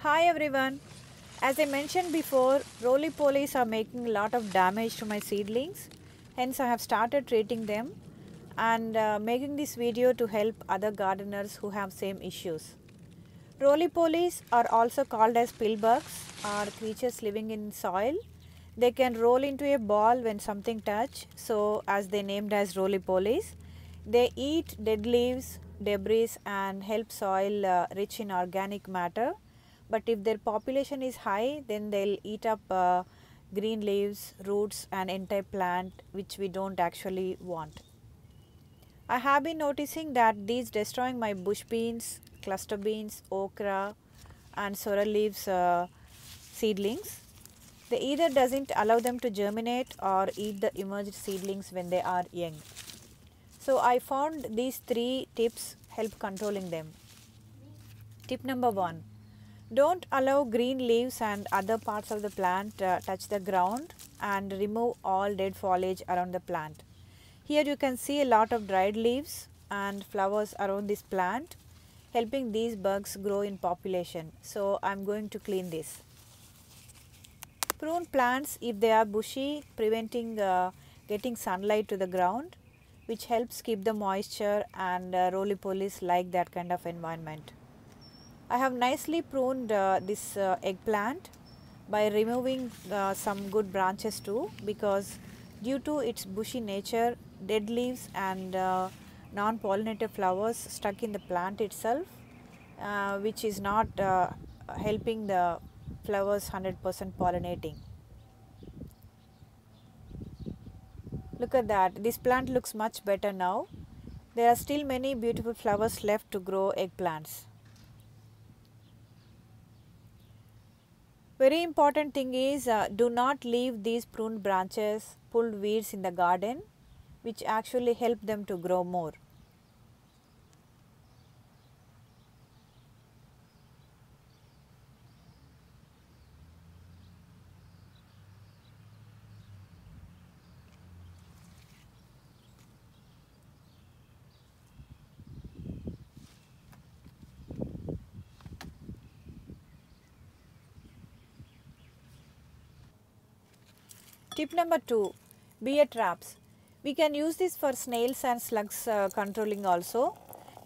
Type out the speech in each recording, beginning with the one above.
Hi everyone. As I mentioned before, roly-polies are making a lot of damage to my seedlings. Hence I have started treating them and uh, making this video to help other gardeners who have same issues. Roly-polies are also called as pillbugs are creatures living in soil. They can roll into a ball when something touch, so as they named as roly-polies. They eat dead leaves, debris and help soil uh, rich in organic matter but if their population is high then they'll eat up uh, green leaves, roots and entire plant which we don't actually want. I have been noticing that these destroying my bush beans, cluster beans, okra and sorrel leaves uh, seedlings. They either doesn't allow them to germinate or eat the emerged seedlings when they are young. So I found these three tips help controlling them. Tip number one, don't allow green leaves and other parts of the plant uh, touch the ground and remove all dead foliage around the plant. Here you can see a lot of dried leaves and flowers around this plant helping these bugs grow in population. So I am going to clean this. Prune plants if they are bushy preventing uh, getting sunlight to the ground which helps keep the moisture and uh, roly-polies like that kind of environment. I have nicely pruned uh, this uh, eggplant by removing uh, some good branches too because due to its bushy nature, dead leaves and uh, non-pollinated flowers stuck in the plant itself uh, which is not uh, helping the flowers 100% pollinating. Look at that, this plant looks much better now. There are still many beautiful flowers left to grow eggplants. Very important thing is uh, do not leave these pruned branches, pulled weeds in the garden which actually help them to grow more. Tip number 2 beer traps. We can use this for snails and slugs uh, controlling also.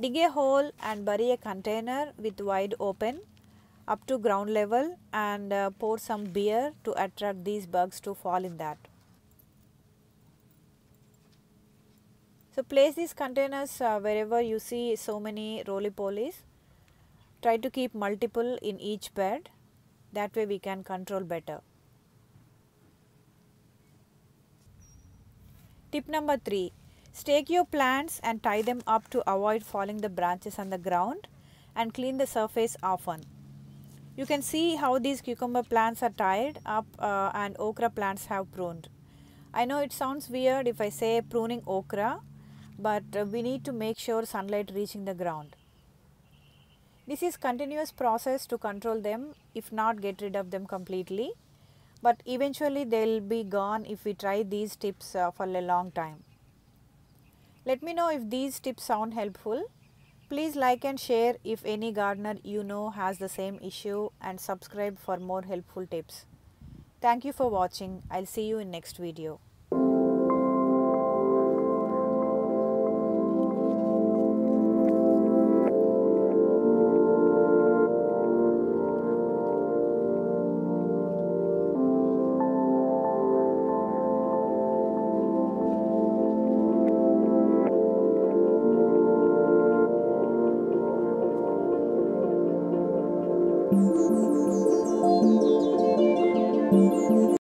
Dig a hole and bury a container with wide open up to ground level and uh, pour some beer to attract these bugs to fall in that. So place these containers uh, wherever you see so many roly-polies. Try to keep multiple in each bed. That way we can control better. Tip number 3. Stake your plants and tie them up to avoid falling the branches on the ground and clean the surface often. You can see how these cucumber plants are tied up uh, and okra plants have pruned. I know it sounds weird if I say pruning okra, but uh, we need to make sure sunlight reaching the ground. This is continuous process to control them if not get rid of them completely but eventually they'll be gone if we try these tips uh, for a long time. Let me know if these tips sound helpful. Please like and share if any gardener you know has the same issue and subscribe for more helpful tips. Thank you for watching. I'll see you in next video.